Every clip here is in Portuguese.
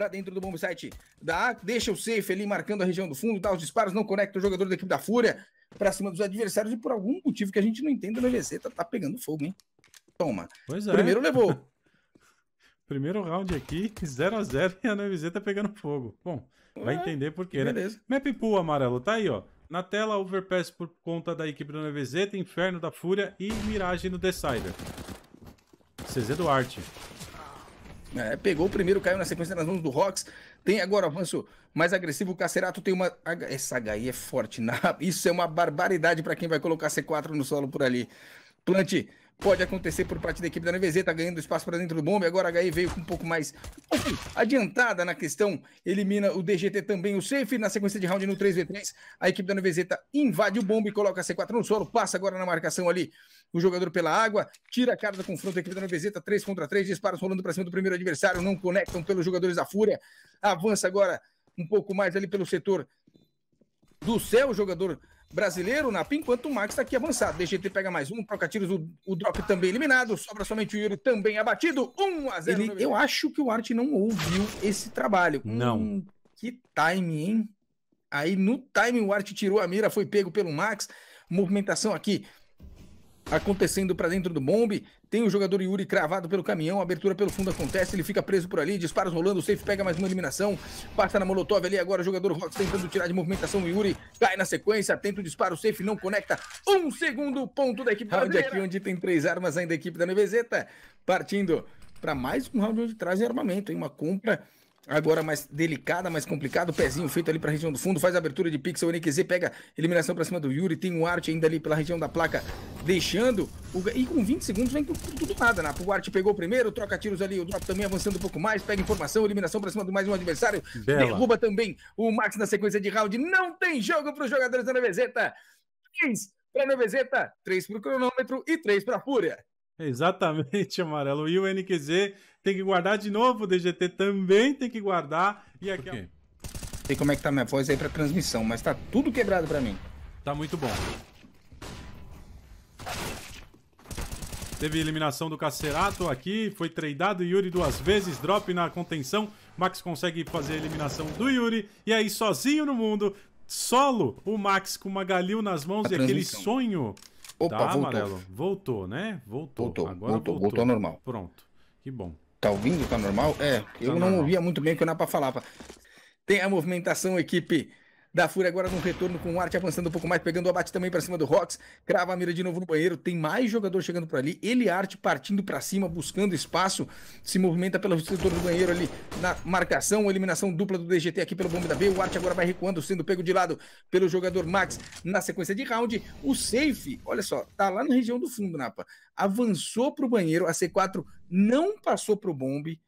para dentro do bomb site da A, deixa o safe ali marcando a região do fundo, dá tá? os disparos, não conecta o jogador da equipe da Fúria para cima dos adversários e por algum motivo que a gente não entende, a VGC tá, tá, pegando fogo, hein? Toma. Pois é. Primeiro levou. Primeiro round aqui, 0x0 e a NVZ tá pegando fogo. Bom, é, vai entender por quê, né? Map pool amarelo, tá aí, ó. Na tela, Overpass por conta da equipe do NVZ, Inferno da Fúria e Mirage no Decider. CZ Duarte. É, pegou o primeiro, caiu na sequência nas mãos do Rocks. Tem agora avanço mais agressivo. O Cacerato tem uma. Essa HI é forte. Na... Isso é uma barbaridade para quem vai colocar C4 no solo por ali. Plante pode acontecer por parte da equipe da NVZ, tá ganhando espaço para dentro do bombe, agora a HE veio com um pouco mais enfim, adiantada na questão, elimina o DGT também, o safe, na sequência de round no 3v3, a equipe da NVZ tá, invade o bombe, coloca a C4 no solo, passa agora na marcação ali, o jogador pela água, tira a cara do confronto, a equipe da Novezeta, tá 3 contra 3, disparos rolando para cima do primeiro adversário, não conectam pelos jogadores da Fúria, avança agora um pouco mais ali pelo setor do céu, jogador brasileiro na PIN, enquanto o Max está aqui avançado. DGT pega mais um, troca tiros, o, o drop também eliminado, sobra somente o Yuri também abatido, 1 a 0 Ele, Eu acho que o Art não ouviu esse trabalho. Não. Hum, que time, hein? Aí no time o Art tirou a mira, foi pego pelo Max. Movimentação aqui acontecendo para dentro do bombe. Tem o jogador Yuri cravado pelo caminhão, abertura pelo fundo acontece, ele fica preso por ali, disparos rolando, o safe pega mais uma eliminação, passa na Molotov ali agora, o jogador Rox tentando tirar de movimentação o Yuri, cai na sequência, tenta o disparo, o safe não conecta, um segundo ponto da equipe Round aqui onde tem três armas ainda a equipe da Nevezeta, partindo para mais um round de trás armamento, hein? uma compra Agora mais delicada, mais complicada. O pezinho feito ali para a região do fundo. Faz a abertura de pixel. O NQZ pega eliminação para cima do Yuri. Tem um Art ainda ali pela região da placa. Deixando. O... E com 20 segundos vem tudo, tudo nada, né? O Art pegou primeiro. Troca tiros ali. O Drop também avançando um pouco mais. Pega informação. Eliminação para cima do mais um adversário. Bela. Derruba também o Max na sequência de round. Não tem jogo para os jogadores da Nevezeta. 3 para a Nevezeta. 3 para o cronômetro e 3 para a Fúria. Exatamente, Amarelo. E o NQZ tem que guardar de novo, o DGT também tem que guardar. E aqui. Okay. Sei como é que tá minha voz aí pra transmissão, mas tá tudo quebrado pra mim. Tá muito bom. Teve eliminação do Cacerato aqui, foi tradeado Yuri duas vezes, drop na contenção. Max consegue fazer a eliminação do Yuri. E aí, sozinho no mundo, solo, o Max com uma Galil nas mãos a e aquele sonho. Opa, tá, voltou. Amarelo. Voltou, né? Voltou. Voltou, Agora voltou, voltou. voltou normal. Pronto, que bom. Tá ouvindo? Tá normal? É, eu tá não ouvia muito bem eu que o Napa falava. Tem a movimentação, equipe. Da Fúria agora num retorno com o Arte avançando um pouco mais, pegando o abate também para cima do Rox. Crava a mira de novo no banheiro. Tem mais jogador chegando por ali. Ele Arte partindo para cima, buscando espaço. Se movimenta pelo setor do banheiro ali na marcação. Eliminação dupla do DGT aqui pelo bombe da B. O Arte agora vai recuando, sendo pego de lado pelo jogador Max na sequência de round. O Safe, olha só, tá lá na região do fundo, Napa. Avançou para o banheiro. A C4 não passou para o bombe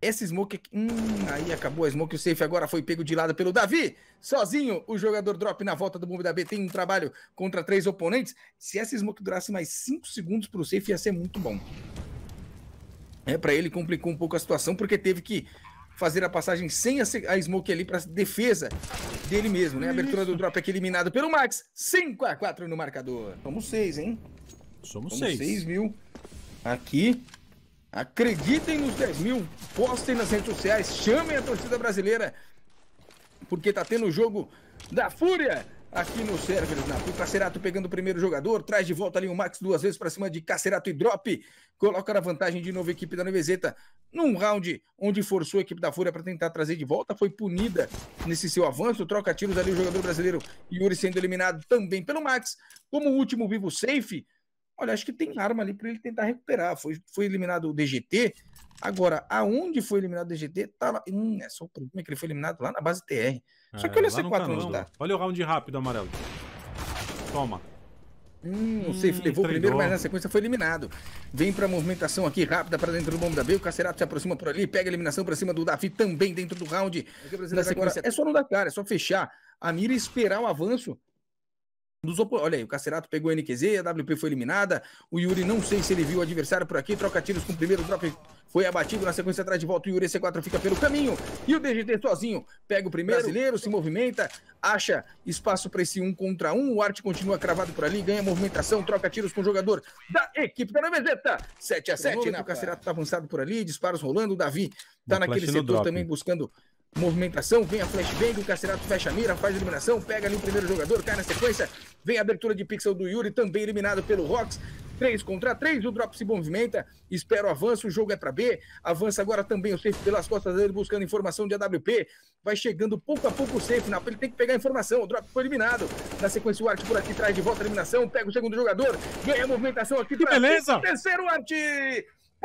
essa smoke aqui... Hum, aí acabou a smoke. O safe agora foi pego de lado pelo Davi. Sozinho, o jogador drop na volta do bombe da B. Tem um trabalho contra três oponentes. Se essa smoke durasse mais cinco segundos pro safe, ia ser muito bom. É, para ele complicou um pouco a situação, porque teve que fazer a passagem sem a, smoke ali para defesa dele mesmo, né? A abertura do drop aqui eliminado pelo Max. 5 a 4 no marcador. Somos seis, hein? Somos seis. seis mil aqui. Acreditem nos 10 mil, postem nas redes sociais, chamem a torcida brasileira, porque tá tendo o jogo da Fúria aqui no server. Na, o Cacerato pegando o primeiro jogador, traz de volta ali o Max duas vezes para cima de Cacerato e Drop, coloca na vantagem de novo a equipe da Nevezeta. Num round onde forçou a equipe da Fúria para tentar trazer de volta, foi punida nesse seu avanço, troca tiros ali o jogador brasileiro Yuri sendo eliminado também pelo Max. Como último vivo safe, Olha, acho que tem arma ali para ele tentar recuperar. Foi, foi eliminado o DGT. Agora, aonde foi eliminado o DGT, tá lá. Hum, é só o problema é que ele foi eliminado lá na base TR. Só é, que olha C4 tá onde tá. Olha o round rápido, amarelo. Toma. Hum, não sei, hum, levou o primeiro, mas na sequência foi eliminado. Vem pra movimentação aqui rápida para dentro do bomba da B. O Cacerato se aproxima por ali, pega a eliminação pra cima do Davi também dentro do round. Da É só não dar cara, é só fechar a mira e esperar o avanço dos Olha aí, o Cacerato pegou a NQZ, a WP foi eliminada. O Yuri, não sei se ele viu o adversário por aqui, troca tiros com o primeiro drop. Foi abatido na sequência atrás de volta. O Yuri C4 fica pelo caminho. E o DGT sozinho pega o primeiro brasileiro, se movimenta, acha espaço para esse um contra um. O Arte continua cravado por ali, ganha movimentação, troca tiros com o jogador da equipe da Navezeta. 7 a 7 né? O Cacerato tá avançado por ali, disparos rolando. O Davi tá naquele setor também buscando movimentação, vem a flashbang, o carcerato fecha a mira, faz a eliminação, pega ali o primeiro jogador, cai na sequência, vem a abertura de pixel do Yuri, também eliminado pelo Rox. 3 contra 3, o drop se movimenta, espera o avanço, o jogo é para B, avança agora também o safe pelas costas dele, buscando informação de AWP, vai chegando pouco a pouco o safe, na ele tem que pegar a informação, o drop foi eliminado, na sequência o Art por aqui traz de volta a eliminação, pega o segundo jogador, ganha a movimentação aqui, que beleza! terceiro Art!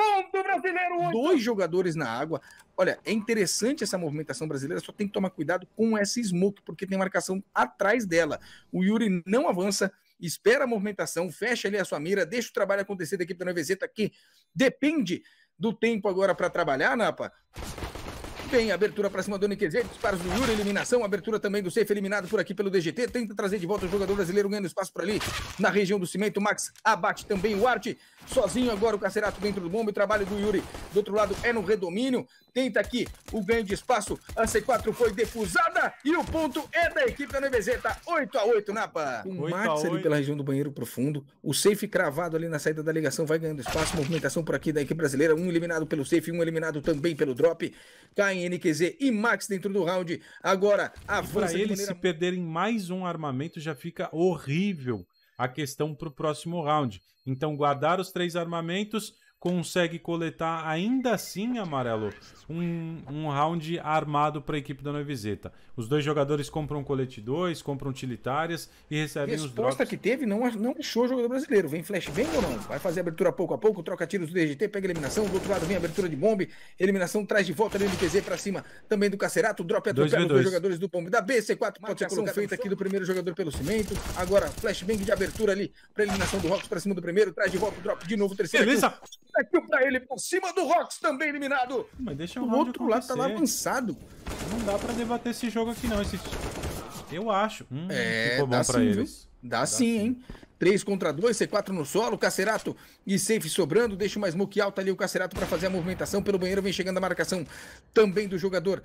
ponto brasileiro hoje Dois jogadores na água. Olha, é interessante essa movimentação brasileira, só tem que tomar cuidado com essa smoke, porque tem marcação atrás dela. O Yuri não avança, espera a movimentação, fecha ali a sua mira, deixa o trabalho acontecer da equipe da NVZ, que aqui. Depende do tempo agora para trabalhar, Napa. Né, tem abertura pra cima do NQZ, disparos do Yuri, eliminação, abertura também do Safe, eliminado por aqui pelo DGT. Tenta trazer de volta o jogador brasileiro, ganhando espaço por ali na região do cimento. Max abate também o Arte. Sozinho agora o Cacerato dentro do bombo e trabalho do Yuri. Do outro lado é no redomínio tenta aqui. O ganho de espaço, a C4 foi defusada e o ponto é da equipe da tá 8 a 8 Napa. O Max ali pela região do banheiro profundo. O safe cravado ali na saída da ligação vai ganhando espaço. Movimentação por aqui da equipe brasileira. Um eliminado pelo safe, um eliminado também pelo drop. Caem NQZ e Max dentro do round. Agora avança. Para eles maneira... se perderem mais um armamento já fica horrível a questão para o próximo round. Então guardar os três armamentos consegue coletar ainda assim, Amarelo, um, um round armado para a equipe da Noivizeta. Os dois jogadores compram colete 2, compram utilitárias e recebem Resposta os drops. Resposta que teve não, não deixou o jogador brasileiro. Vem flash, vem ou não? Vai fazer abertura pouco a pouco, troca tiros do DGT, pega eliminação. Do outro lado vem abertura de bombe, eliminação traz de volta do MPZ para cima também do Cacerato. Drop é atropelo jogadores do bombe da BC4. Pode ser colocado feita aqui do primeiro jogador pelo cimento. Agora flashbang de abertura ali para eliminação do Rocks para cima do primeiro. Traz de volta o drop de novo, terceiro. Beleza! Aqui partiu pra ele por cima do Rox, também eliminado. Mas deixa o outro lado tava tá avançado. Não dá pra debater esse jogo aqui, não. Esse... Eu acho. Hum, é, ficou bom pra sim, eles. Dá, dá sim, sim, hein? 3 contra 2, C4 no solo, Cacerato e safe sobrando, deixa mais smoke alta ali o Cacerato para fazer a movimentação pelo banheiro, vem chegando a marcação também do jogador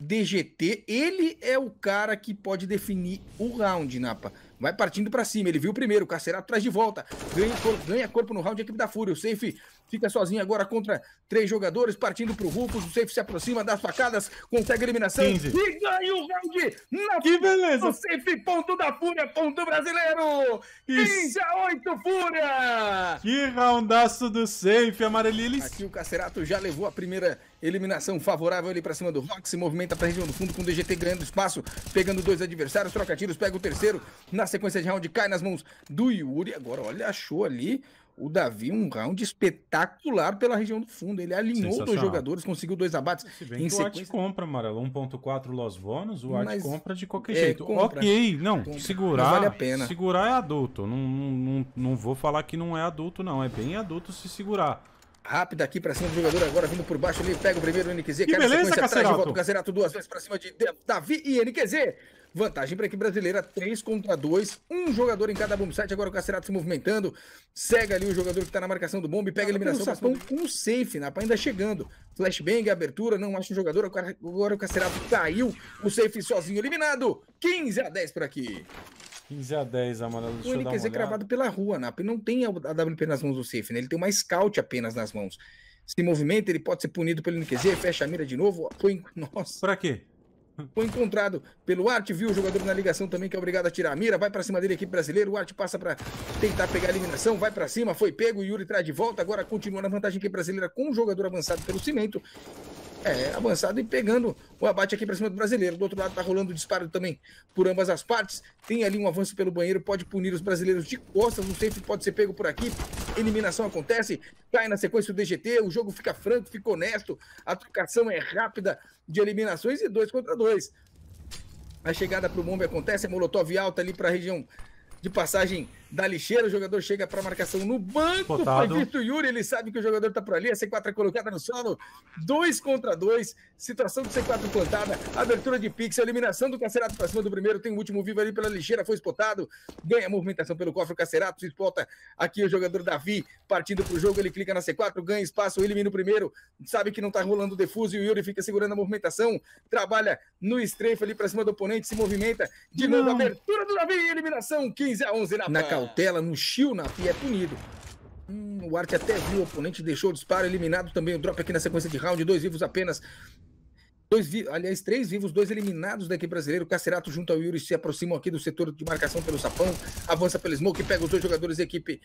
DGT. Ele é o cara que pode definir o round, Napa. Vai partindo para cima. Ele viu o primeiro. O Cacerato traz de volta. Ganha corpo, ganha corpo no round. A equipe da Fúria. O Safe fica sozinho agora contra três jogadores. Partindo pro Rufus. O Safe se aproxima das facadas. Consegue eliminação. 15. E ganha o round. Na... Que beleza. O Safe, ponto da Fúria. Ponto brasileiro. 15 a 8, Fúria. Que roundaço do Safe, Amarelilis. Aqui o Cacerato já levou a primeira eliminação favorável ali para cima do Rock. Se movimenta pra região do fundo com o DGT ganhando espaço. Pegando dois adversários. Troca tiros. Pega o terceiro. Na sequência de round cai nas mãos do Yuri. Agora, olha, achou ali o Davi um round espetacular pela região do fundo. Ele alinhou dois jogadores, conseguiu dois abates. Se bem em que sequência... o compra, Amarelo, 1.4 Los Vonos, o At Mas... compra de qualquer é, jeito. Compra. ok, não, compra. segurar Mas vale a pena. segurar é adulto. Não, não, não, não vou falar que não é adulto, não. É bem adulto se segurar rápida aqui pra cima do jogador, agora vindo por baixo ali, pega o primeiro NQZ, que cara, beleza, de volta o Cacerato duas vezes pra cima de Davi e NQZ. Vantagem para a equipe brasileira, 3 contra 2, um jogador em cada bombsite site, agora o Cacerato se movimentando, cega ali o jogador que tá na marcação do bombe pega a eliminação, passa um, um safe, Napa né, ainda chegando, flashbang, abertura, não acha o jogador, agora o Cacerato caiu, o safe sozinho eliminado, 15 a 10 por aqui. 15 a 10, amarelo. Deixa o NPC cravado pela rua, NAP. Não tem a wp nas mãos do safe, né? Ele tem uma scout apenas nas mãos. Se movimenta, ele pode ser punido pelo NQZ, fecha a mira de novo. Foi. Nossa. Pra quê? Foi encontrado pelo Art, viu o jogador na ligação também que é obrigado a tirar a mira, vai para cima dele, equipe brasileira, o Art passa para tentar pegar a eliminação, vai para cima, foi pego, o Yuri traz de volta, agora continua na vantagem que é brasileira com o jogador avançado pelo cimento. É, avançado e pegando o abate aqui para cima do brasileiro. Do outro lado tá rolando o disparo também por ambas as partes. Tem ali um avanço pelo banheiro, pode punir os brasileiros de costas. Não sei se pode ser pego por aqui. Eliminação acontece, cai na sequência o DGT. O jogo fica franco, fica honesto. A trocação é rápida de eliminações e dois contra dois. A chegada para o Mombe acontece, a Molotov alta ali para a região de passagem da lixeira, o jogador chega para marcação no banco, Botado. foi visto o Yuri, ele sabe que o jogador está por ali, a C4 é colocada no solo, dois contra dois, situação do C4 plantada, abertura de pixel, eliminação do Cacerato para cima do primeiro, tem o último vivo ali pela lixeira, foi espotado, ganha a movimentação pelo cofre, o Cacerato espota aqui o jogador Davi, partindo para o jogo, ele clica na C4, ganha espaço, elimina o primeiro, sabe que não está rolando o defuso e o Yuri fica segurando a movimentação, trabalha no strafe ali para cima do oponente, se movimenta, de não. novo, abertura do Davi, eliminação 15 a 11 na, na cautela, no shield, na FI é punido. Hum, o Art até viu o oponente, deixou o disparo, eliminado também o drop aqui na sequência de round, dois vivos apenas. Dois vi aliás, três vivos, dois eliminados da equipe brasileira. O Cacerato junto ao Yuri se aproximam aqui do setor de marcação pelo sapão, avança pelo smoke, pega os dois jogadores da equipe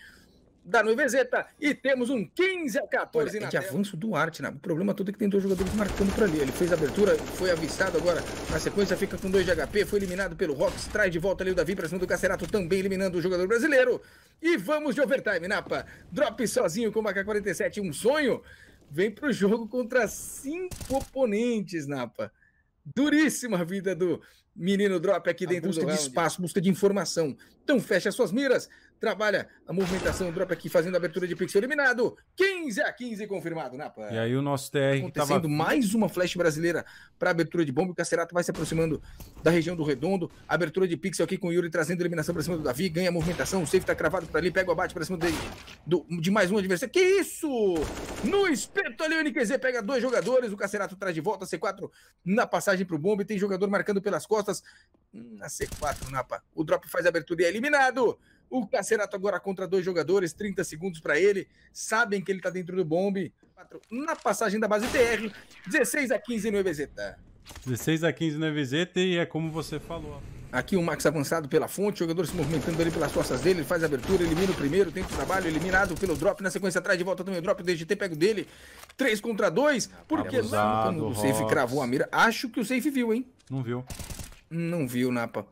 da Nuvezeta tá? e temos um 15 a 14 Olha, é na é de avanço do Arte, né? O problema todo é que tem dois jogadores marcando por ali. Ele fez a abertura, foi avistado agora. Na sequência fica com 2 de HP, foi eliminado pelo Rox, traz de volta ali o Davi para cima do Cacerato, também eliminando o jogador brasileiro. E vamos de overtime, Napa. Drop sozinho com o AK-47, um sonho. Vem pro jogo contra cinco oponentes, Napa duríssima a vida do menino drop aqui dentro busca do de espaço, busca de informação. Então fecha suas miras, trabalha a movimentação, drop aqui, fazendo abertura de pixel eliminado. 15 a 15 confirmado, né, E aí o nosso TR acontecendo tava... mais uma flash brasileira para abertura de bomba. O Cacerato vai se aproximando da região do redondo. Abertura de pixel aqui com o Yuri trazendo eliminação para cima do Davi, ganha a movimentação, o safe tá cravado para ali, pega o abate para cima dele, do, de mais um adversário. Que isso? No espeto ali o NQZ pega dois jogadores, o Cacerato traz de volta, C4 na passagem pro bomba, e tem jogador marcando pelas costas. Na C4, Napa. O drop faz a abertura e é eliminado. O Cacerato agora contra dois jogadores, 30 segundos para ele. Sabem que ele está dentro do bombe. Na passagem da base TR, 16 a 15 no EVZeta. 16 a 15 no EVZeta e é como você falou. Aqui o Max avançado pela fonte, o jogador se movimentando ali pelas costas dele, ele faz a abertura, elimina o primeiro, tenta o trabalho, eliminado pelo drop, na sequência atrás de volta também o drop, desde DGT pega o dele, 3 contra 2, porque Abusado, não, o safe cravou a mira, acho que o safe viu, hein? Não viu. Não viu, Napa.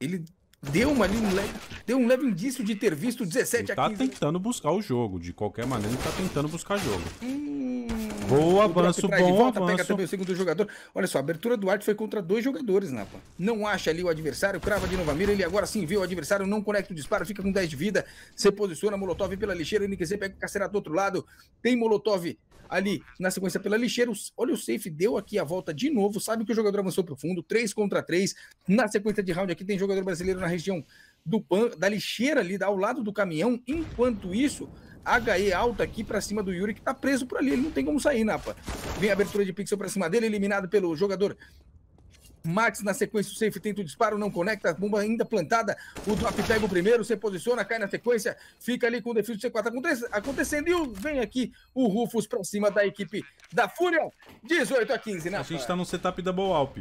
Ele deu uma ali um leve, deu um leve indício de ter visto 17 ele Tá tentando buscar o jogo, de qualquer maneira ele tá tentando buscar jogo. Hum, Boa, avanço, bom volta, avanço. Pega também o segundo jogador. Olha só, a abertura do Arte foi contra dois jogadores, Napa. Né, não acha ali o adversário, crava de nova mira, ele agora sim vê o adversário, não conecta o disparo, fica com 10 de vida, se posiciona, Molotov pela lixeira, NQZ pega o Cacerado do outro lado, tem Molotov ali na sequência pela lixeira. Olha o safe, deu aqui a volta de novo, sabe que o jogador avançou pro fundo, 3 contra 3. Na sequência de round aqui tem jogador brasileiro na região do pan, da lixeira ali ao lado do caminhão. Enquanto isso, HE alta aqui para cima do Yuri, que tá preso por ali. Ele não tem como sair, Napa. Né, vem a abertura de pixel para cima dele, eliminado pelo jogador Max na sequência, o safe tenta o disparo, não conecta, a bomba ainda plantada. O drop pega o primeiro, se posiciona, cai na sequência, fica ali com o defeito C4 acontecendo. E vem aqui o Rufus pra cima da equipe da Fúria. 18 a 15, né? A gente tá no setup da Alp.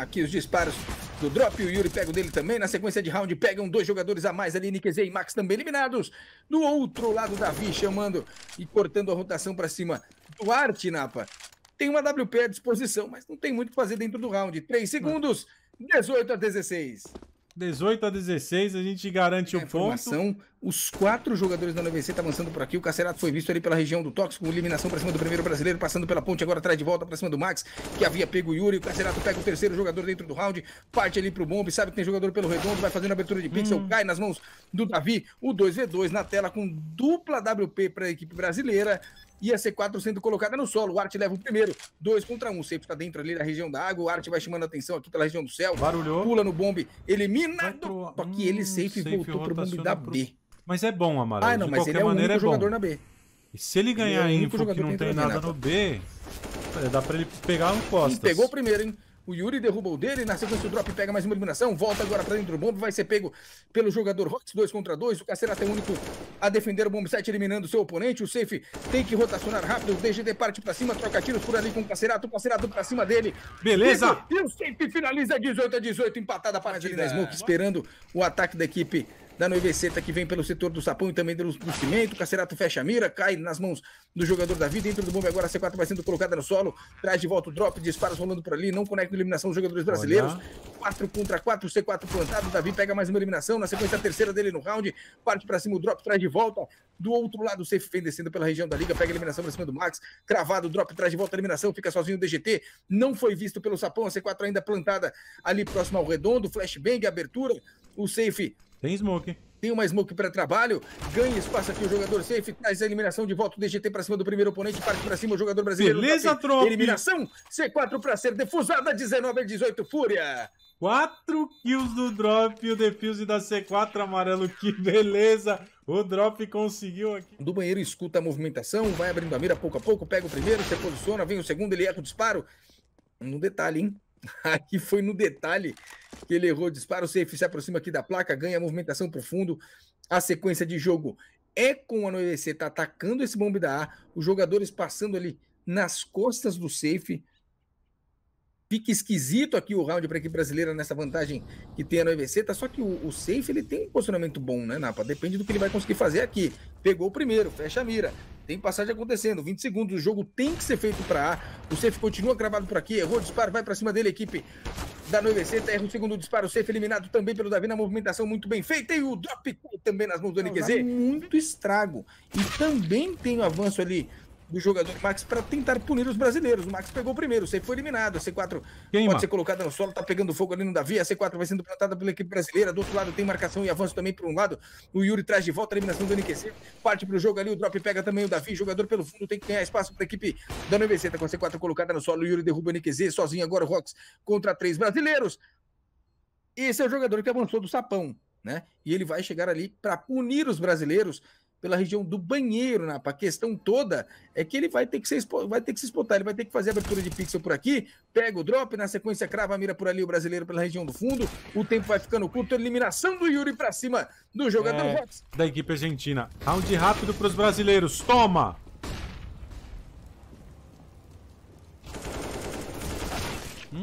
Aqui os disparos do drop. O Yuri pega o dele também. Na sequência de round, pegam dois jogadores a mais ali. NQZ e Max também eliminados. Do outro lado, Davi chamando e cortando a rotação para cima. Arte, Napa. Tem uma WP à disposição, mas não tem muito o que fazer dentro do round. 3 segundos, 18 a 16. 18 a 16, a gente garante é o ponto. Os quatro jogadores da UNVC tá avançando por aqui. O Cacerato foi visto ali pela região do Tóxico. Eliminação para cima do primeiro brasileiro, passando pela ponte. Agora traz de volta para cima do Max, que havia pego o Yuri. O Cacerato pega o terceiro jogador dentro do round. Parte ali pro bombe. Sabe que tem jogador pelo redondo. Vai fazendo abertura de pixel. Hum. Cai nas mãos do Davi. O 2v2 na tela com dupla WP para a equipe brasileira e a C4 sendo colocada no solo. O Art leva o primeiro, dois contra um. Safe está dentro ali da região da água. O Art vai chamando a atenção aqui pela região do céu. Barulhou. Pula no bombe, elimina. Pro... Só que ele hum, safe, safe voltou pro bombe da B. Mas é bom, Amarelo. Ah, não, de mas ele é o maneira, único é jogador na B. E se ele ganhar ele é info que não tem nada no B, é, dá pra ele pegar um costas. E pegou primeiro, hein? O Yuri derrubou o dele, na sequência o Drop pega mais uma eliminação, volta agora pra dentro do bomb, vai ser pego pelo jogador Rox, 2 contra 2, o Cacerato é o único a defender o bomb 7, eliminando seu oponente, o Safe tem que rotacionar rápido, o DGD parte pra cima, troca tiros por ali com o Cacerato, o Cacerato pra cima dele. Beleza! E, e o Safe finaliza 18 a 18, empatada a partida. Smoke esperando o ataque da equipe da Noiveceta que vem pelo setor do sapão e também do, do cimento. Cacerato fecha a mira, cai nas mãos do jogador da vida. Dentro do bombe agora, a C4 vai sendo colocada no solo. Traz de volta o drop, disparos rolando por ali. Não conecta eliminação dos jogadores brasileiros. 4 contra 4, C4 plantado. Davi pega mais uma eliminação. Na sequência, a terceira dele no round. Parte para cima, o drop traz de volta. Do outro lado, o Safe vem descendo pela região da liga, pega a eliminação pra cima do Max, cravado, o drop, traz de volta a eliminação, fica sozinho o DGT, não foi visto pelo Sapão, a C4 ainda plantada ali próximo ao redondo, flashbang, abertura, o Safe tem smoke. Tem uma smoke para trabalho. Ganha espaço aqui o jogador safe. Traz a eliminação de volta. O DGT para cima do primeiro oponente. Parte para cima o jogador brasileiro. Beleza, tá tropa. Eliminação. C4 para ser defusada. 19 a 18. Fúria. 4 kills do drop e o defuse da C4 amarelo, que beleza! O drop conseguiu aqui. Do banheiro escuta a movimentação, vai abrindo a mira pouco a pouco, pega o primeiro, se posiciona, vem o segundo, ele eca o disparo. No detalhe, hein? Aqui foi no detalhe que ele errou o disparo. O safe se aproxima aqui da placa, ganha a movimentação para o fundo. A sequência de jogo é com a NOEC, tá atacando esse bombe da A, os jogadores passando ali nas costas do safe. Fica esquisito aqui o round para a equipe brasileira nessa vantagem que tem a EVC, tá? Só que o, o Safe ele tem um posicionamento bom, né, Napa? Depende do que ele vai conseguir fazer aqui. Pegou o primeiro, fecha a mira. Tem passagem acontecendo, 20 segundos. O jogo tem que ser feito para A. O Safe continua gravado por aqui, errou o disparo, vai para cima dele, equipe da NoVC, tá, erra o segundo disparo, safe eliminado também pelo Davi na movimentação muito bem feita e o drop também nas mãos do NQZ. Muito estrago. E também tem o um avanço ali do jogador Max para tentar punir os brasileiros. O Max pegou o primeiro, o C foi eliminado. A C4 pode ser colocada no solo, tá pegando fogo ali no Davi. A C4 vai sendo plantada pela equipe brasileira. Do outro lado tem marcação e avanço também para um lado. O Yuri traz de volta a eliminação do NQC. Parte para o jogo ali, o drop pega também o Davi. Jogador pelo fundo tem que ganhar espaço para a equipe da NBC. Tá com a C4 colocada no solo. O Yuri derruba o NQZ sozinho agora. O Rox contra três brasileiros. Esse é o jogador que avançou do sapão, né? E ele vai chegar ali para punir os brasileiros pela região do banheiro, Napa. A questão toda é que ele vai ter que, ser, vai ter que se espotar, ele vai ter que fazer a abertura de pixel por aqui, pega o drop, na sequência crava a mira por ali, o brasileiro pela região do fundo, o tempo vai ficando curto, eliminação do Yuri para cima do jogador é, Da equipe argentina. Round rápido pros brasileiros, toma!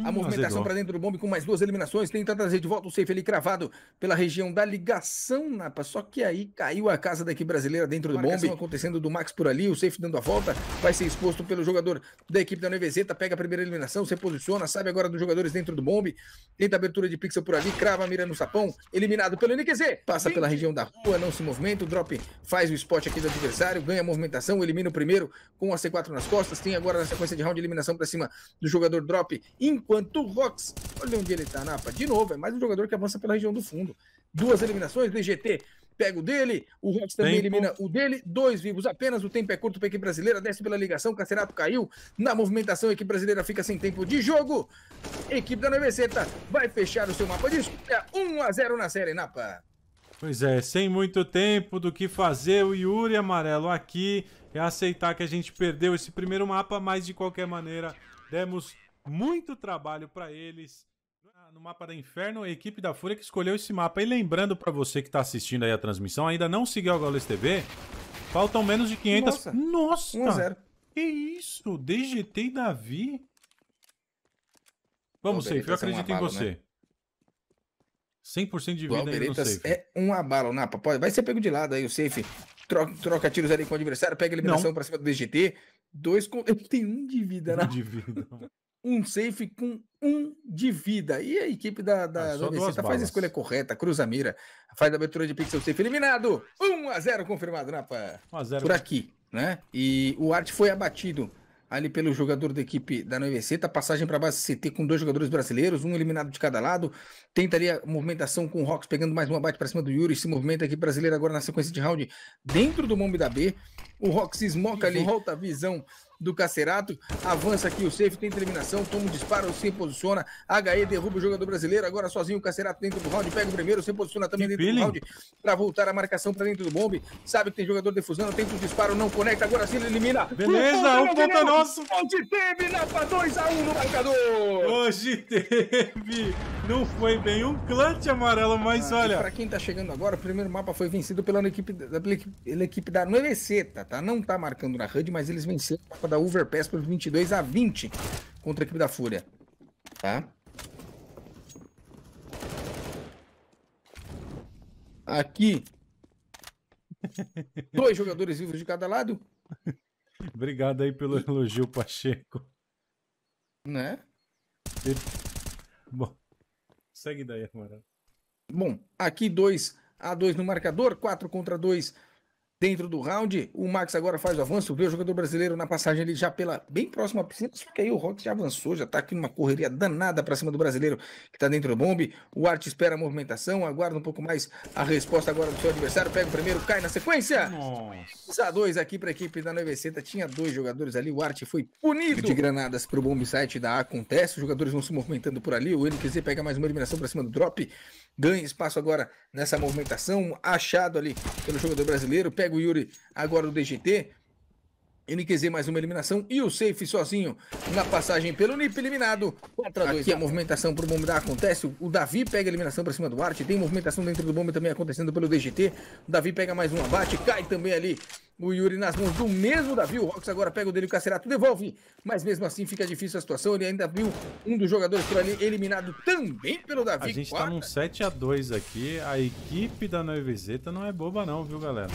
a movimentação para dentro do bombe com mais duas eliminações. Tenta trazer de volta o safe ali cravado pela região da ligação, Napa. Só que aí caiu a casa daqui brasileira dentro do bombe. acontecendo do Max por ali. O safe dando a volta. Vai ser exposto pelo jogador da equipe da Nevezeta. Pega a primeira eliminação, se posiciona. Sabe agora dos jogadores dentro do bombe. Tenta abertura de pixel por ali. Crava, mira no sapão. Eliminado pelo NQZ. Passa pela região da rua, não se movimenta. O drop faz o spot aqui do adversário. Ganha a movimentação. Elimina o primeiro com a C4 nas costas. Tem agora na sequência de round eliminação para cima do jogador drop. Enquanto Bantu Rox. Olha onde ele tá, Napa. De novo, é mais um jogador que avança pela região do fundo. Duas eliminações DGT Pega o dele, o Rox também Tempo. elimina o dele. Dois vivos apenas. O tempo é curto para a equipe brasileira. Desce pela ligação. Cacerato caiu. Na movimentação, a equipe brasileira fica sem tempo de jogo. Equipe da Neveceta vai fechar o seu mapa de escolha. 1 a 0 na série, Napa. Pois é, sem muito tempo do que fazer, o Yuri Amarelo aqui é aceitar que a gente perdeu esse primeiro mapa, mas de qualquer maneira, demos muito trabalho para eles. No mapa da Inferno, a equipe da Fúria que escolheu esse mapa. E lembrando para você que está assistindo aí a transmissão, ainda não seguiu a Gaules TV, faltam menos de 500... Nossa! Nossa! 1 a 0. Que isso? DGT e Davi? Vamos, Safe, eu acredito é em você. Né? 100% de vida aí no safe. É um abalo, Napa. Pode, vai ser pego de lado aí o safe. Troca, troca tiros ali com o adversário, pega a eliminação não. pra cima do DGT. Dois com... Ele tem um de vida, né? Um de vida um safe com um de vida. E a equipe da, da, ah, da tá faz a escolha correta, cruza a mira, faz a abertura de pixel safe eliminado. 1 a 0 confirmado, Napa. Né, 1 a 0. Por aqui, né? E o Art foi abatido ali pelo jogador da equipe da Noveceta, passagem para base CT com dois jogadores brasileiros, um eliminado de cada lado, tenta ali a movimentação com o Rox pegando mais uma abate para cima do Yuri, se movimenta aqui brasileiro agora na sequência de round dentro do Mombi da B, o Rox esmoca ali, volta a visão do Cacerato. Avança aqui o safe, tem terminação, toma um disparo, se posiciona. HE derruba o jogador brasileiro. Agora sozinho o Cacerato dentro do round, pega o primeiro, se posiciona também dentro do round para voltar a marcação para dentro do bombe. Sabe que tem jogador defusando, tenta o disparo, não conecta. Agora sim ele elimina. Beleza, o ponto é nosso. Hoje teve, Napa 2x1 no marcador. Hoje teve. Não foi bem um clutch amarelo, mas ah, olha. Para quem tá chegando agora, o primeiro mapa foi vencido pela equipe da, pela equipe, pela equipe da no tá, tá? Não tá marcando na HUD, mas eles venceram etapa da Overpass por 22 a 20 contra a equipe da Fúria. Tá? Aqui, dois jogadores vivos de cada lado. Obrigado aí pelo elogio, Pacheco. Né? E... Bom, segue daí, Amaral. Bom, aqui 2 a 2 no marcador, 4 contra 2 dentro do round. O Max agora faz o avanço, vê o jogador brasileiro na passagem ali já pela bem próxima piscina, só que aí o Rock já avançou, já tá aqui numa correria danada para cima do brasileiro que tá dentro do bombe. O Arte espera a movimentação, aguarda um pouco mais a resposta agora do seu adversário, pega o primeiro, cai na sequência. Nossa. A2 aqui para a equipe da 970, tinha dois jogadores ali, o Arte foi punido de granadas pro bombe site da A acontece, os jogadores vão se movimentando por ali, o NQZ pega mais uma eliminação para cima do drop ganha espaço agora nessa movimentação, achado ali pelo jogador brasileiro, pega o Yuri agora no DGT, NQZ mais uma eliminação e o safe sozinho na passagem pelo NIP eliminado. 4x2. a movimentação pro bomba acontece. O Davi pega a eliminação pra cima do Arte. Tem movimentação dentro do bombe também acontecendo pelo DGT. O Davi pega mais um abate. Cai também ali o Yuri nas mãos do mesmo Davi. O Rox agora pega o dele, o Cacerato devolve. Mas mesmo assim fica difícil a situação. Ele ainda viu um dos jogadores por ali eliminado também pelo Davi. A gente 4. tá num 7x2 aqui. A equipe da Noivezeta não é boba não, viu galera?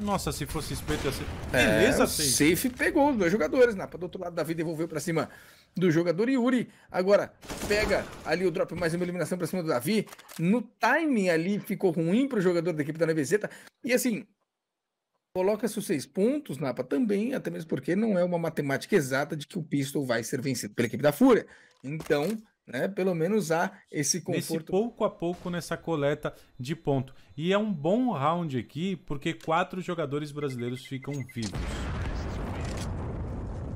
Nossa, se fosse espeto ia ser. É, beleza, é, safe. safe pegou os dois jogadores. Napa né? do outro lado da vida devolveu pra cima do jogador Yuri. Agora pega ali o drop, mais uma eliminação pra cima do Davi. No timing ali ficou ruim pro jogador da equipe da Nevezeta. E assim, coloca-se os seis pontos, Napa, também, até mesmo porque não é uma matemática exata de que o Pistol vai ser vencido pela equipe da Fúria. Então, né? Pelo menos há esse conforto. Nesse pouco a pouco nessa coleta de ponto. E é um bom round aqui, porque quatro jogadores brasileiros ficam vivos.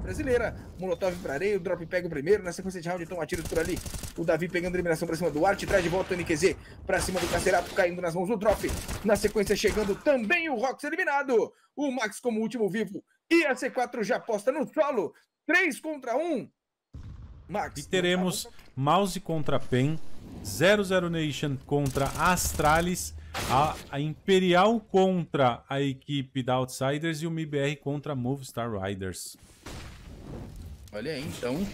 Brasileira, Molotov pra areia, o Drop pega o primeiro, na sequência de round então atiros por ali. O Davi pegando eliminação para cima do Art, traz de volta o NQZ para cima do Cacerato, caindo nas mãos do Drop. Na sequência chegando também o Rox eliminado. O Max como último vivo e a C4 já aposta no solo. 3 contra 1. Max, e teremos Mouse contra Pen, 00 Nation contra Astralis, a, a, Imperial contra a equipe da Outsiders e o MBR contra Move Movistar Riders. Olha aí, então,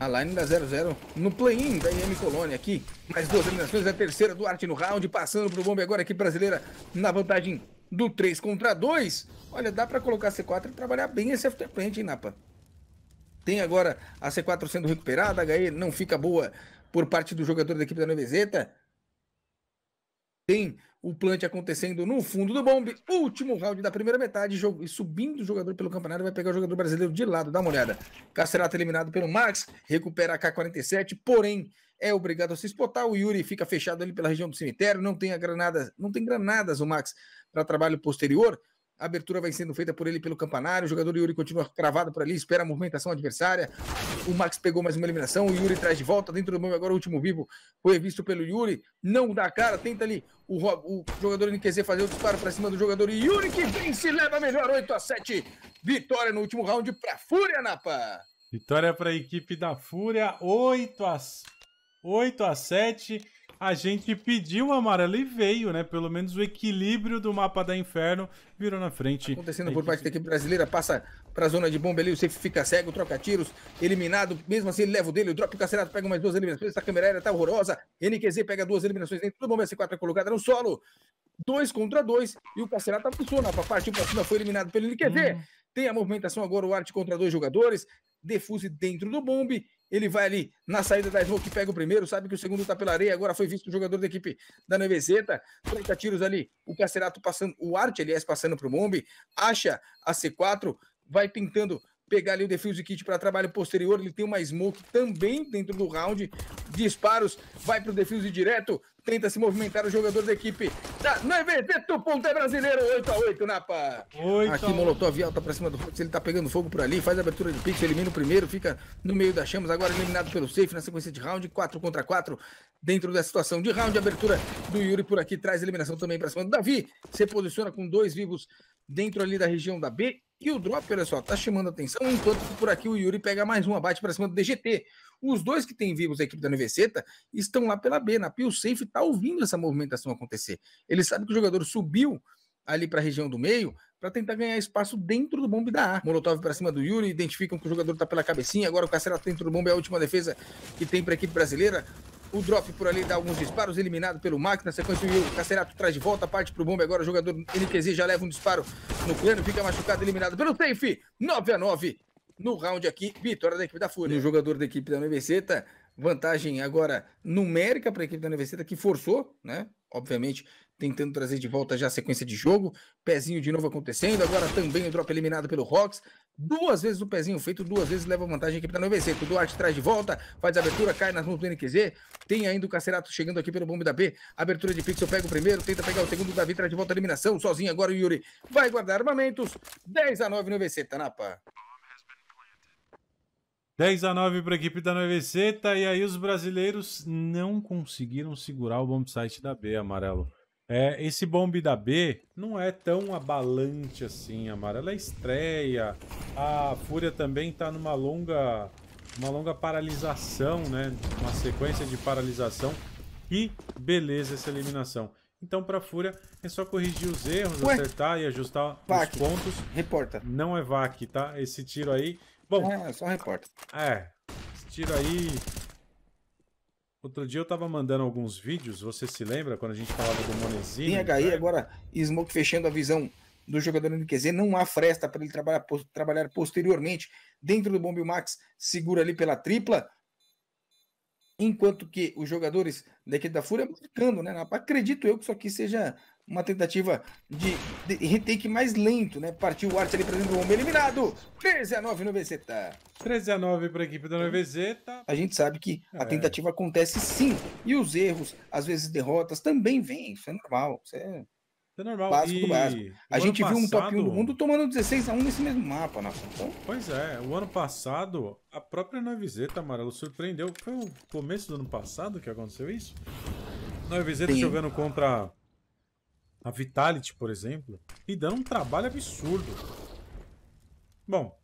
a line da 00 no play-in da IM Colônia aqui. Mais duas eliminações, a terceira do Arte no round, passando pro Bombe agora aqui brasileira na vantagem do 3 contra 2. Olha, dá para colocar C4 e trabalhar bem esse afterplant, hein, Napa? Tem agora a C4 sendo recuperada, a HE não fica boa por parte do jogador da equipe da Nevezeta. Tem o plant acontecendo no fundo do bombe. Último round da primeira metade. Jogo, subindo o jogador pelo campeonato. Vai pegar o jogador brasileiro de lado. Dá uma olhada. Cacerato eliminado pelo Max. Recupera a K-47. Porém, é obrigado a se espotar. O Yuri fica fechado ali pela região do cemitério. Não tem a granada, não tem granadas o Max para trabalho posterior. A abertura vai sendo feita por ele pelo campanário. O jogador Yuri continua cravado por ali, espera a movimentação adversária. O Max pegou mais uma eliminação. O Yuri traz de volta dentro do meio. Agora o último vivo foi visto pelo Yuri. Não dá cara, tenta ali o, o jogador NQZ fazer o disparo para cima do jogador Yuri, que vence e leva melhor 8 a 7 Vitória no último round para Fúria, Napa. Vitória para a equipe da Fúria, 8 a, 8 a 7 a gente pediu o amarelo e veio, né? Pelo menos o equilíbrio do mapa da Inferno virou na frente. Acontecendo por parte da equipe brasileira, passa pra zona de bomba ali, o safe fica cego, troca tiros, eliminado, mesmo assim ele leva o dele, o drop encarcerado pega mais duas eliminações, essa câmera aérea tá horrorosa, NQZ pega duas eliminações dentro do bomba, c 4 é colocada no solo, dois contra dois, e o tá funciona, a partir para cima, foi eliminado pelo NQZ, hum. tem a movimentação agora, o Arte contra dois jogadores, defuse dentro do bombe, ele vai ali na saída da Smoke, pega o primeiro, sabe que o segundo tá pela areia, agora foi visto o jogador da equipe da Nevezeta, 30 tiros ali, o Cacerato passando, o Arte, aliás, passando pro Mombi, acha a C4, vai tentando pegar ali o defuse kit para trabalho posterior, ele tem uma smoke também dentro do round, disparos, vai pro defuse direto, Tenta se movimentar o jogador da equipe da é brasileiro, 8x8, Napa. 8 Aqui Molotov alta tá pra cima do Fox, ele tá pegando fogo por ali, faz a abertura de pix, elimina o primeiro, fica no meio das chamas, agora eliminado pelo safe na sequência de round, 4 contra 4 dentro da situação de round. Abertura do Yuri por aqui traz eliminação também para cima do Davi. Se posiciona com dois vivos dentro ali da região da B. E o drop, olha só, tá chamando atenção, enquanto que por aqui o Yuri pega mais um abate para cima do DGT. Os dois que têm vivos da equipe da Neveceta estão lá pela B, na Pio Safe está ouvindo essa movimentação acontecer. Ele sabe que o jogador subiu ali para a região do meio para tentar ganhar espaço dentro do bombe da A. Molotov para cima do Yuri, identificam que o jogador está pela cabecinha, agora o Cacera tá dentro do bombe é a última defesa que tem para a equipe brasileira. O drop por ali dá alguns disparos, eliminado pelo Max. Na sequência, o Cacerato traz de volta, parte pro bombe. Agora o jogador NQZ já leva um disparo no plano, fica machucado, eliminado pelo safe. 9 x 9 no round aqui, vitória da equipe da Fúria. E o jogador da equipe da Universita vantagem agora numérica para a equipe da Universidade que forçou, né? Obviamente, tentando trazer de volta já a sequência de jogo. Pezinho de novo acontecendo. Agora também o drop eliminado pelo Rocks. Duas vezes o pezinho feito, duas vezes leva vantagem a equipe da 9 O Duarte traz de volta, faz a abertura, cai nas mãos do NQZ. Tem ainda o Cacerato chegando aqui pelo bombe da B. Abertura de Pixel pega o primeiro, tenta pegar o segundo. Davi traz de volta a eliminação. Sozinho agora o Yuri vai guardar armamentos. 10 a 9 no na Tanapa. 10 a 9 para a equipe da Noveceta. E tá aí os brasileiros não conseguiram segurar o bombsite da B, amarelo. É, esse bomb da B não é tão abalante assim, amarelo. É estreia. A Fúria também está numa longa, uma longa paralisação, né? Uma sequência de paralisação. E beleza essa eliminação. Então, para a Fúria, é só corrigir os erros, Ué? acertar e ajustar vac. os pontos. Reporta. Não é VAC, tá? Esse tiro aí Bom. É, só repórter. É. Tiro aí. Outro dia eu tava mandando alguns vídeos, você se lembra quando a gente falava do monezinho Tem HI né? agora, Smoke fechando a visão do jogador no QZ, não há fresta para ele trabalhar, trabalhar posteriormente dentro do Bombil Max, segura ali pela tripla, enquanto que os jogadores daqui da Fúria marcando, né? Acredito eu que isso aqui seja uma tentativa de, de retake mais lento, né? Partiu o arte ali pra dentro do homem eliminado! 13 a 9 no Vezeta. 13 a 9 para a equipe da Vezeta. A gente sabe que é. a tentativa acontece sim, e os erros, às vezes derrotas, também vêm, isso é normal, isso é... É normal. Básico e... do básico. A gente passado... viu um top 1 do mundo tomando 16 a 1 nesse mesmo mapa, nossa. Então... Pois é, o ano passado, a própria Naviseta, Amarelo, surpreendeu. Foi o começo do ano passado que aconteceu isso? Naviseta jogando contra a Vitality, por exemplo, e dando um trabalho absurdo. Bom.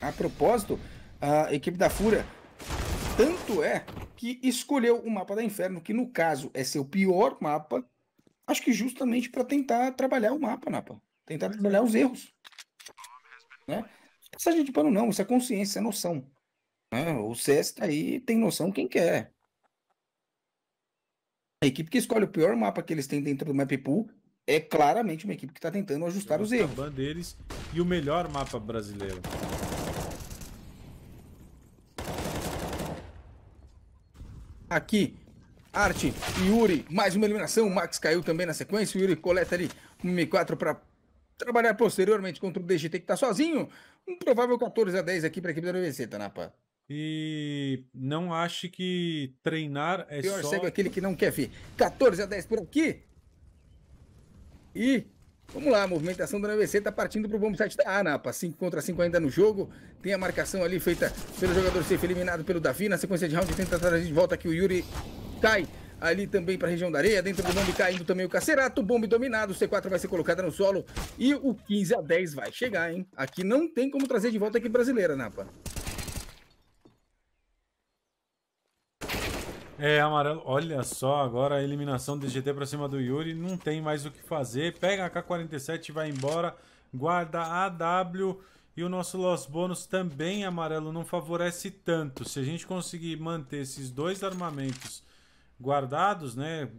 A propósito, a equipe da Fúria, tanto é que escolheu o mapa da Inferno, que no caso é seu pior mapa, acho que justamente para tentar trabalhar o mapa, Napa. Tentar é. trabalhar os erros. Né? Essa gente é de pano não, isso é consciência, isso é noção. Né? O CS tá aí, tem noção quem quer. A equipe que escolhe o pior mapa que eles têm dentro do map pool é claramente uma equipe que está tentando ajustar os erros. deles e o melhor mapa brasileiro. Aqui, Arte, Yuri, mais uma eliminação. O Max caiu também na sequência. O Yuri coleta ali um M4 para trabalhar posteriormente contra o DGT que está sozinho. Um provável 14 a 10 aqui para a equipe da NVC, Tanapa. Tá, e não ache que treinar é Pior só... Pior é aquele que não quer, vir. 14 a 10 por aqui. E vamos lá, a movimentação do NBC tá partindo pro o site da ANAPA. Ah, 5 contra 5 ainda no jogo. Tem a marcação ali feita pelo jogador safe, eliminado pelo Davi. Na sequência de round tenta trazer de volta aqui o Yuri. Cai ali também para a região da areia. Dentro do bombe caindo também o Cacerato. Bombe dominado. O C4 vai ser colocada no solo. E o 15 a 10 vai chegar, hein? Aqui não tem como trazer de volta aqui brasileira, Napa. É, amarelo. Olha só, agora a eliminação do GT pra cima do Yuri. Não tem mais o que fazer. Pega a K47 e vai embora. Guarda a AW. E o nosso Lost Bônus também amarelo não favorece tanto. Se a gente conseguir manter esses dois armamentos guardados, né?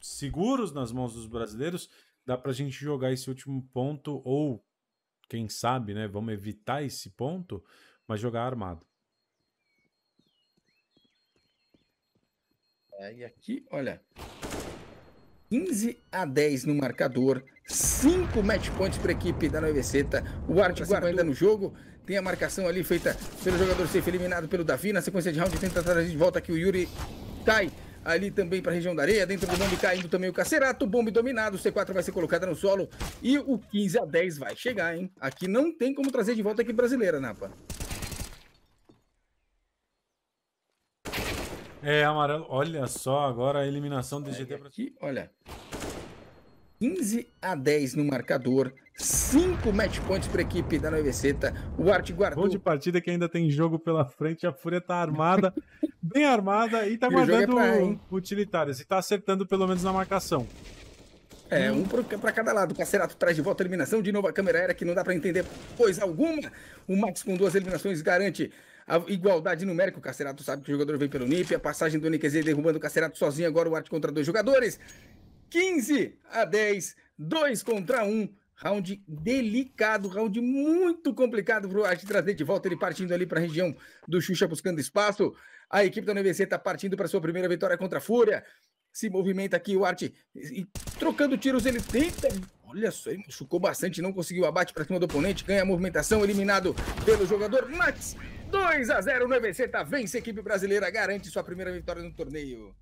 Seguros nas mãos dos brasileiros, dá pra gente jogar esse último ponto, ou quem sabe, né? Vamos evitar esse ponto, mas jogar armado. E aqui, olha. 15 a 10 no marcador, 5 match points para a equipe da Nova O Art ainda no jogo. Tem a marcação ali feita pelo jogador safe, eliminado pelo Davi. Na sequência de round, tenta trazer de volta aqui o Yuri. Cai ali também para a região da areia. Dentro do bombe caindo também o Cacerato. Bombe dominado. O C4 vai ser colocada no solo. E o 15 a 10 vai chegar, hein? Aqui não tem como trazer de volta aqui brasileira, Napa. É, amarelo. Olha só, agora a eliminação do GT. Pra... Aqui, olha. 15 a 10 no marcador, 5 match points para equipe da Noveceta. O Art guardou. Bom de partida que ainda tem jogo pela frente. A Fúria tá armada, bem armada e tá e é guardando é utilitários. E tá acertando pelo menos na marcação. É, um para cada lado. O Cacerato traz de volta a eliminação. De novo a câmera aérea que não dá para entender coisa alguma. O Max com duas eliminações garante a igualdade numérica, o Cacerato sabe que o jogador vem pelo NIP. A passagem do NQZ derrubando o Cacerato sozinho. Agora o Arte contra dois jogadores. 15 a 10, 2 contra 1. Round delicado, round muito complicado para o Arte trazer de volta. Ele partindo ali para a região do Xuxa buscando espaço. A equipe da NVC está partindo para sua primeira vitória contra a Fúria. Se movimenta aqui o Arte e trocando tiros. Ele tenta. Olha só, ele machucou bastante, não conseguiu abate para cima do oponente. Ganha a movimentação, eliminado pelo jogador Max. 2 a 0 no EBC, tá? Vence a equipe brasileira, garante sua primeira vitória no torneio.